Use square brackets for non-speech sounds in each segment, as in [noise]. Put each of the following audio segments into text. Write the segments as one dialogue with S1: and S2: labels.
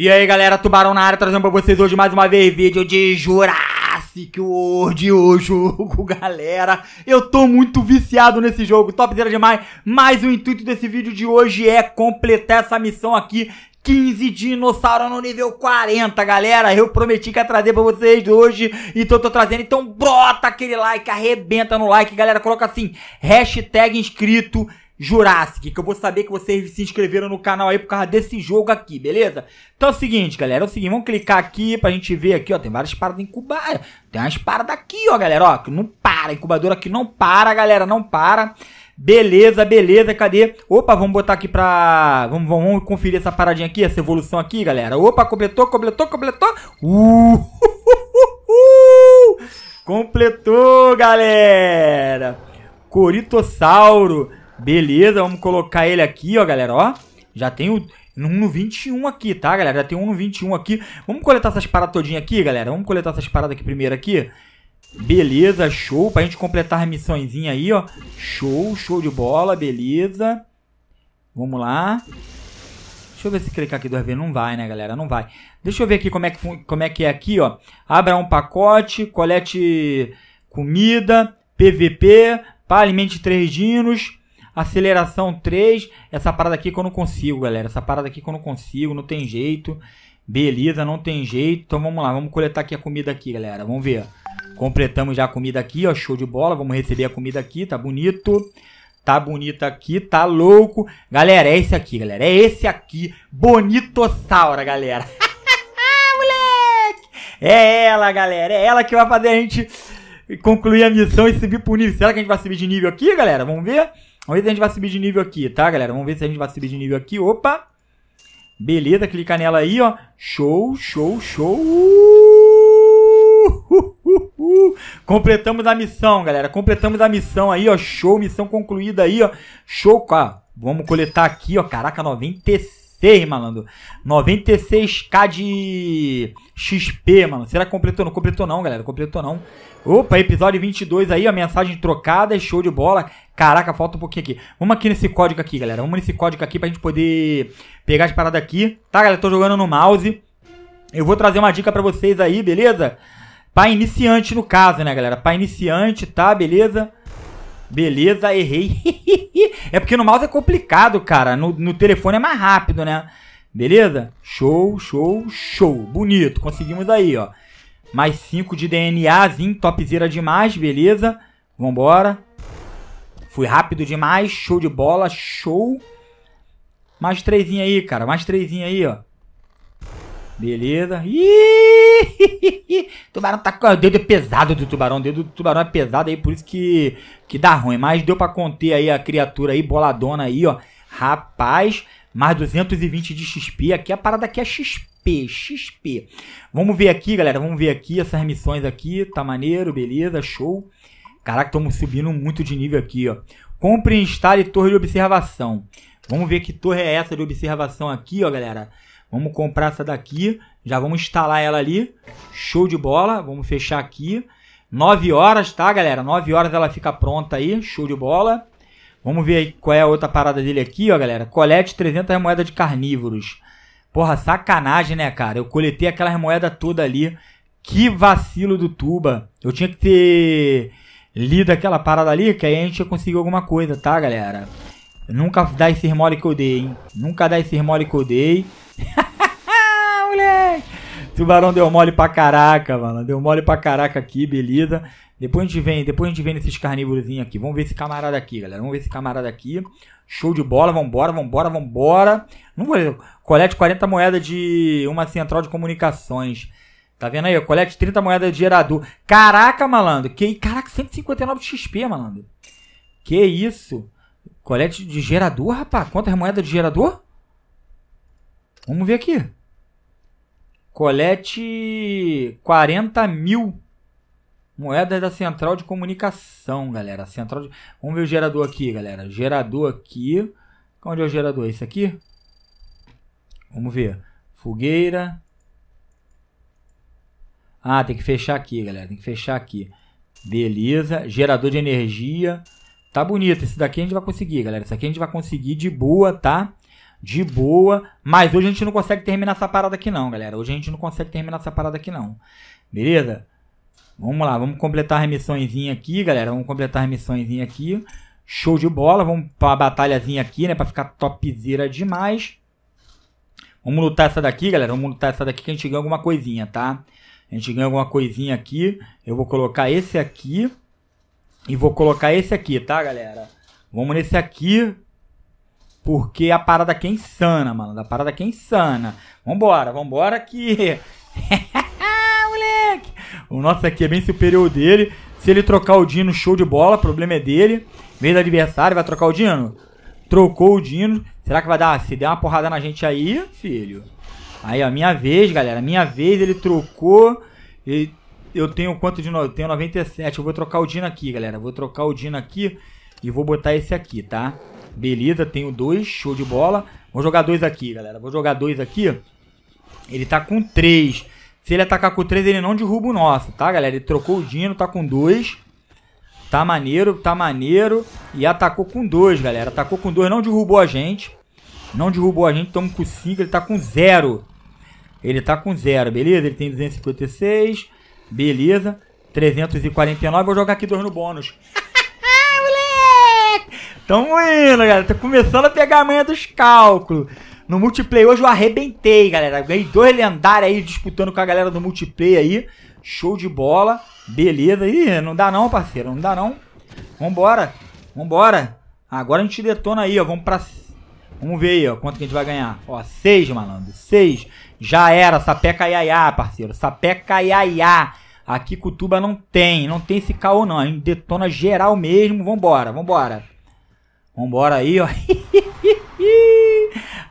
S1: E aí galera, Tubarão na área, trazendo pra vocês hoje mais uma vez vídeo de Jurassic World, o jogo, [laughs] galera. Eu tô muito viciado nesse jogo, topzera demais, mas o intuito desse vídeo de hoje é completar essa missão aqui 15 dinossauros no nível 40, galera. Eu prometi que ia trazer pra vocês hoje, então tô trazendo. Então brota aquele like, arrebenta no like, galera. Coloca assim, hashtag inscrito, Jurassic, que eu vou saber que vocês se inscreveram no canal aí por causa desse jogo aqui, beleza? Então é o seguinte, galera, é o seguinte, vamos clicar aqui pra gente ver aqui, ó, tem várias paradas incubadas, tem umas paradas aqui, ó, galera, ó, que não para, incubadora aqui não para, galera, não para. Beleza, beleza, cadê? Opa, vamos botar aqui pra... Vamos, vamos, vamos conferir essa paradinha aqui, essa evolução aqui, galera. Opa, completou, completou, completou. Uh, [laughs] Completou, galera. Coritossauro. Beleza, vamos colocar ele aqui, ó, galera, ó. Já tem o um no 21 aqui, tá, galera? Já tem um no 21 aqui. Vamos coletar essas paradas todinha aqui, galera. Vamos coletar essas paradas aqui primeiro aqui. Beleza, show. Pra gente completar a missõezinha aí, ó. Show, show de bola, beleza. Vamos lá. Deixa eu ver se clicar aqui duas vezes. Não vai, né, galera? Não vai. Deixa eu ver aqui como é que, como é, que é aqui, ó. Abra um pacote, colete comida, PVP, pá, alimente três dinos, Aceleração 3, essa parada aqui que eu não consigo, galera. Essa parada aqui que eu não consigo, não tem jeito. Beleza, não tem jeito. Então vamos lá, vamos coletar aqui a comida aqui, galera. Vamos ver. Completamos já a comida aqui, ó. Show de bola. Vamos receber a comida aqui, tá bonito. Tá bonito aqui, tá louco. Galera, é esse aqui, galera. É esse aqui. Bonitossauro, galera. [laughs] Moleque! É ela, galera. É ela que vai fazer a gente concluir a missão e subir pro nível. Será que a gente vai subir de nível aqui, galera? Vamos ver. Vamos ver se a gente vai subir de nível aqui, tá, galera? Vamos ver se a gente vai subir de nível aqui. Opa! Beleza, clica nela aí, ó. Show, show, show. Uh, Completamos a missão, galera. Completamos a missão aí, ó. Show, missão concluída aí, ó. Show, ó. Vamos coletar aqui, ó. Caraca, 95. 96, malandro. 96k de XP, mano. Será que completou? Não completou não, galera. Completou não. Opa, episódio 22 aí, a mensagem trocada, show de bola. Caraca, falta um pouquinho aqui. Vamos aqui nesse código aqui, galera. Vamos nesse código aqui pra gente poder pegar as paradas aqui. Tá, galera? Tô jogando no mouse. Eu vou trazer uma dica pra vocês aí, beleza? Pra iniciante, no caso, né, galera? Pra iniciante, tá? Beleza? Beleza, errei. [laughs] é porque no mouse é complicado, cara. No, no telefone é mais rápido, né? Beleza? Show, show, show. Bonito, conseguimos aí, ó. Mais 5 de DNAzinho, topzera demais, beleza? Vambora. Fui rápido demais, show de bola, show. Mais 3 aí, cara, mais 3 aí, ó. Beleza. Ih, [laughs] tubarão tá com o dedo pesado do tubarão. O dedo do tubarão é pesado aí, por isso que, que dá ruim. Mas deu pra conter aí a criatura aí, boladona aí, ó. Rapaz, mais 220 de XP. Aqui a parada aqui é XP, XP. Vamos ver aqui, galera. Vamos ver aqui essas missões aqui. Tá maneiro, beleza, show. Caraca, estamos subindo muito de nível aqui, ó. Compre e instale torre de observação. Vamos ver que torre é essa de observação aqui, ó, galera. Vamos comprar essa daqui, já vamos instalar ela ali. Show de bola, vamos fechar aqui. 9 horas, tá, galera? 9 horas ela fica pronta aí, show de bola. Vamos ver aí qual é a outra parada dele aqui, ó, galera. Colete 300 moedas de carnívoros. Porra, sacanagem, né, cara? Eu coletei aquelas moedas toda ali. Que vacilo do Tuba. Eu tinha que ter lido aquela parada ali, que aí a gente ia conseguir alguma coisa, tá, galera? Nunca dá esse mole que eu dei, hein? Nunca dá esse mole que eu dei. [laughs] Moleque! Tubarão deu mole pra caraca, mano. Deu mole pra caraca aqui, beleza. Depois a gente vem, depois a gente vem nesses carnívoros aqui. Vamos ver esse camarada aqui, galera. Vamos ver esse camarada aqui. Show de bola, vambora, vambora, vambora. Não vou Colete 40 moedas de uma central de comunicações. Tá vendo aí? Colete 30 moedas de gerador. Caraca, malandro. Que, caraca, 159 XP, malandro. Que isso? Colete de gerador, rapaz. Quantas moedas de gerador? Vamos ver aqui. Colete 40 mil moedas da central de comunicação, galera. Central de... Vamos ver o gerador aqui, galera. Gerador aqui. Onde é o gerador? Esse aqui? Vamos ver. Fogueira. Ah, tem que fechar aqui, galera. Tem que fechar aqui. Beleza. Gerador de energia. Tá bonito. Esse daqui a gente vai conseguir, galera. Esse aqui a gente vai conseguir de boa, tá? de boa. Mas hoje a gente não consegue terminar essa parada aqui, não, galera. Hoje a gente não consegue terminar essa parada aqui, não. Beleza? Vamos lá, vamos completar a remissõezinha aqui, galera. Vamos completar a remissõezinha aqui. Show de bola. Vamos pra batalhazinha aqui, né? Pra ficar topzera demais. Vamos lutar essa daqui, galera. Vamos lutar essa daqui que a gente ganha alguma coisinha, tá? A gente ganha alguma coisinha aqui. Eu vou colocar esse aqui. E vou colocar esse aqui, tá, galera? Vamos nesse aqui. Porque a parada aqui é insana, mano. A parada aqui é insana. Vambora, vambora que... [laughs] Moleque! O nosso aqui é bem superior ao dele. Se ele trocar o Dino, show de bola. O problema é dele. Meio do adversário, vai trocar o Dino? Trocou o Dino. Será que vai dar? Se der uma porrada na gente aí, filho. Aí, ó, minha vez, galera. Minha vez, ele trocou. Ele... Eu tenho quanto de... No... Eu tenho 97. Eu vou trocar o Dino aqui, galera. Vou trocar o Dino aqui e vou botar esse aqui, tá? Beleza, tenho dois, show de bola. Vou jogar dois aqui, galera. Vou jogar dois aqui. Ele tá com três. Se ele atacar com três, ele não derruba o nosso, tá, galera? Ele trocou o Dino, tá com dois. Tá maneiro, tá maneiro. E atacou com dois, galera. Atacou com dois, não derrubou a gente. Não derrubou a gente, estamos com 5, ele tá com zero. Ele tá com zero, beleza? Ele tem 256, beleza. 349, vou jogar aqui dois no bônus. Tamo indo, galera. Tô começando a pegar a manha dos cálculos. No multiplayer hoje eu arrebentei, galera. Ganhei dois lendários aí disputando com a galera do multiplayer aí. Show de bola. Beleza. Ih, não dá não, parceiro. Não dá não. Vambora. Vambora. Agora a gente detona aí, ó. Vamos pra... Vamos ver aí, ó. Quanto que a gente vai ganhar. Ó, seis, malandro. Seis. Já era. Sapeca iaiá, parceiro. Sapeca iaiá. Aqui Cutuba não tem. Não tem esse caô não. A gente detona geral mesmo. Vambora, vambora. Vambora aí, ó. [laughs]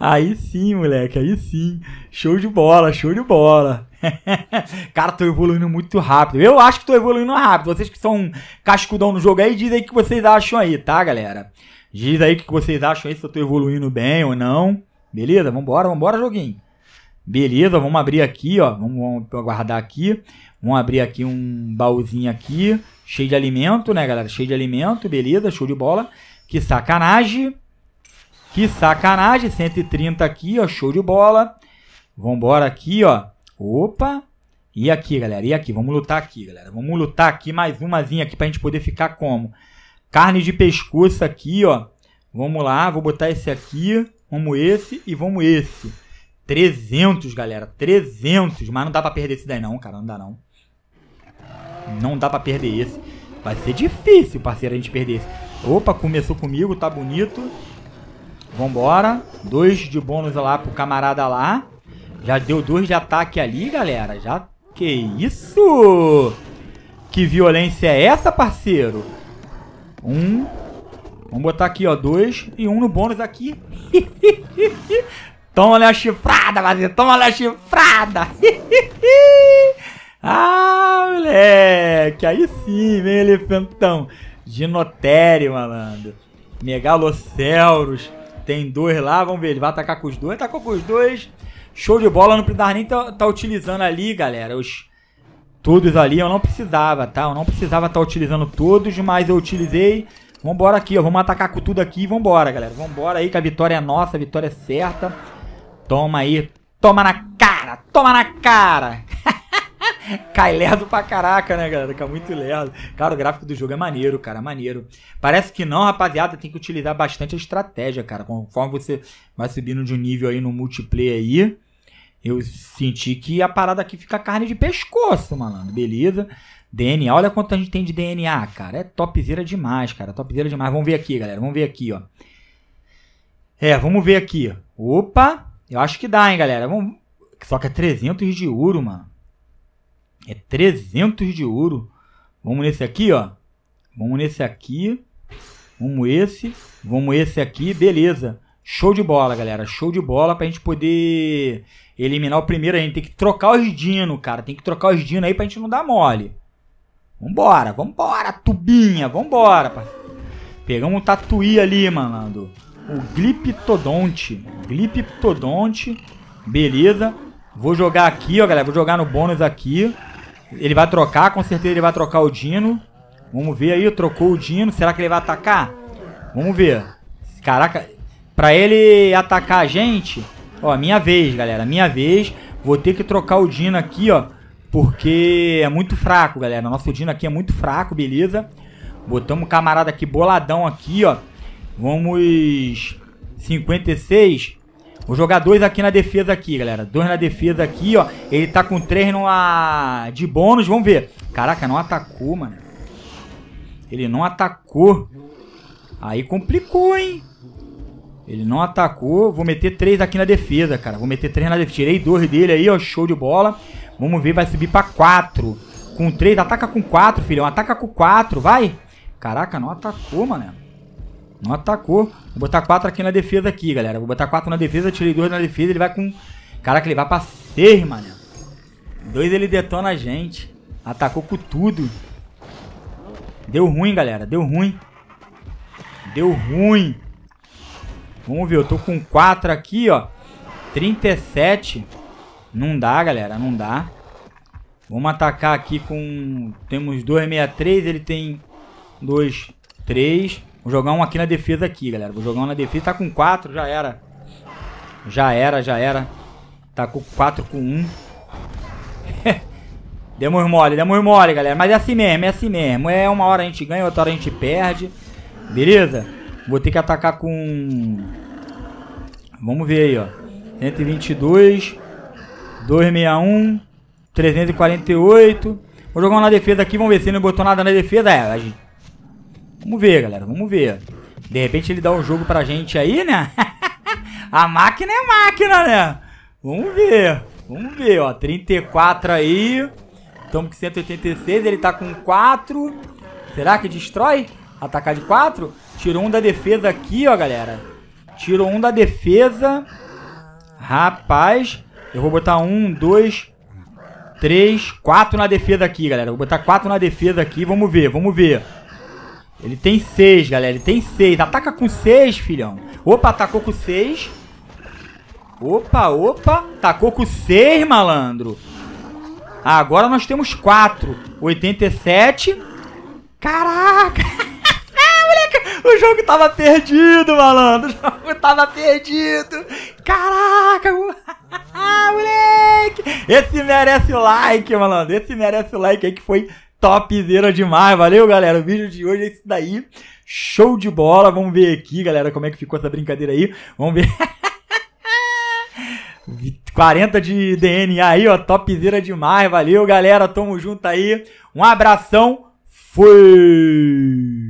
S1: aí sim, moleque, aí sim. Show de bola, show de bola. [laughs] Cara, tô evoluindo muito rápido. Eu acho que tô evoluindo rápido. Vocês que são cascudão no jogo aí, diz aí o que vocês acham aí, tá, galera? Diz aí o que vocês acham aí, se eu tô evoluindo bem ou não. Beleza? Vambora, vambora, joguinho. Beleza, vamos abrir aqui, ó. Vamos, vamos aguardar aqui. Vamos abrir aqui um baúzinho aqui. Cheio de alimento, né, galera? Cheio de alimento, beleza, show de bola. Que sacanagem. Que sacanagem. 130 aqui, ó. Show de bola. Vambora aqui, ó. Opa. E aqui, galera. E aqui. Vamos lutar aqui, galera. Vamos lutar aqui. Mais umazinha aqui pra gente poder ficar como? Carne de pescoço aqui, ó. Vamos lá. Vou botar esse aqui. Vamos esse e vamos esse. 300, galera. 300. Mas não dá pra perder esse daí não, cara. Não dá não. Não dá pra perder esse. Vai ser difícil, parceiro, a gente perder esse. Opa, começou comigo, tá bonito. Vambora. Dois de bônus lá pro camarada lá. Já deu dois de ataque ali, galera. Já. Que isso? Que violência é essa, parceiro? Um. Vamos botar aqui, ó. Dois. E um no bônus aqui. [laughs] Toma a chifrada, fazer Toma a chifrada. [laughs] ah, moleque. Aí sim, vem, elefantão. Ginotério, malandro. Megalocelos, Tem dois lá, vamos ver. Ele vai atacar com os dois. Atacou com os dois. Show de bola. Não precisava nem tá, tá utilizando ali, galera. Os todos ali. Eu não precisava, tá? Eu não precisava estar tá utilizando todos, mas eu utilizei. Vambora aqui, ó. Vamos atacar com tudo aqui. Vambora, galera. Vambora aí, que a vitória é nossa. A vitória é certa. Toma aí. Toma na cara. Toma na cara. Cai lerdo pra caraca, né, galera? Fica muito lerdo. Cara, o gráfico do jogo é maneiro, cara, maneiro. Parece que não, rapaziada, tem que utilizar bastante a estratégia, cara. Conforme você vai subindo de um nível aí no multiplayer aí, eu senti que a parada aqui fica carne de pescoço, malandro. Beleza? DNA, olha quanto a gente tem de DNA, cara. É topzera demais, cara. Topzera demais. Vamos ver aqui, galera. Vamos ver aqui, ó. É, vamos ver aqui. Opa! Eu acho que dá, hein, galera. Vamos... Só que é 300 de ouro, mano. É 300 de ouro. Vamos nesse aqui, ó. Vamos nesse aqui. Vamos esse. Vamos esse aqui. Beleza. Show de bola, galera. Show de bola pra gente poder eliminar o primeiro. A gente tem que trocar os dino, cara. Tem que trocar os dino aí pra gente não dar mole. Vambora, vambora, tubinha. Vambora, parceiro. Pegamos um tatuí ali, mano. O Gliptodonte. Gliptodonte. Beleza. Vou jogar aqui, ó, galera. Vou jogar no bônus aqui. Ele vai trocar, com certeza ele vai trocar o Dino. Vamos ver aí, trocou o Dino. Será que ele vai atacar? Vamos ver. Caraca, pra ele atacar a gente... Ó, minha vez, galera, minha vez. Vou ter que trocar o Dino aqui, ó. Porque é muito fraco, galera. Nosso Dino aqui é muito fraco, beleza? Botamos o camarada aqui boladão aqui, ó. Vamos... 56. Vou jogar dois aqui na defesa aqui, galera. Dois na defesa aqui, ó. Ele tá com três a de bônus, vamos ver. Caraca, não atacou, mano. Ele não atacou. Aí complicou, hein? Ele não atacou. Vou meter três aqui na defesa, cara. Vou meter três na defesa. Tirei dois dele aí, ó. Show de bola. Vamos ver, vai subir pra quatro. Com três, ataca com quatro, filhão. Ataca com quatro, vai. Caraca, não atacou, mano. Não atacou. Vou botar 4 aqui na defesa aqui, galera. Vou botar 4 na defesa, tirei 2 na defesa. Ele vai com... Caraca, ele vai pra 6, mano. 2 ele detona a gente. Atacou com tudo. Deu ruim, galera. Deu ruim. Deu ruim. Vamos ver. Eu tô com 4 aqui, ó. 37. Não dá, galera. Não dá. Vamos atacar aqui com... Temos 263. Ele tem 2, 3... Vou jogar um aqui na defesa aqui, galera. Vou jogar um na defesa. Tá com 4, já era. Já era, já era. Tá com 4 com 1. Um. [laughs] demos mole, demos mole, galera. Mas é assim mesmo, é assim mesmo. É uma hora a gente ganha, outra hora a gente perde. Beleza? Vou ter que atacar com... Vamos ver aí, ó. 122. 261. 348. Vou jogar uma na defesa aqui, vamos ver se ele não botou nada na defesa. É, a gente Vamos ver, galera, vamos ver. De repente ele dá um jogo pra gente aí, né? [laughs] a máquina é máquina, né? Vamos ver. Vamos ver, ó. 34 aí. Estamos com 186. Ele tá com 4. Será que destrói? Atacar de 4? Tirou um da defesa aqui, ó, galera. Tirou um da defesa. Rapaz. Eu vou botar um, dois, três, quatro na defesa aqui, galera. Vou botar quatro na defesa aqui. Vamos ver, vamos ver. Ele tem seis, galera. Ele tem seis. Ataca com seis, filhão. Opa, atacou com seis. Opa, opa. Atacou com seis, malandro. Ah, agora nós temos quatro. 87. Caraca. [laughs] Ah, moleque, o jogo tava perdido, malandro. [laughs] O jogo tava perdido. Caraca. [laughs] Ah, moleque. Esse merece o like, malandro. Esse merece o like aí que foi topzera demais. Valeu, galera. O vídeo de hoje é isso daí. Show de bola. Vamos ver aqui, galera, como é que ficou essa brincadeira aí. Vamos ver. 40 [laughs] de DNA aí, ó. Topzera demais. Valeu, galera. Tamo junto aí. Um abração. Fui!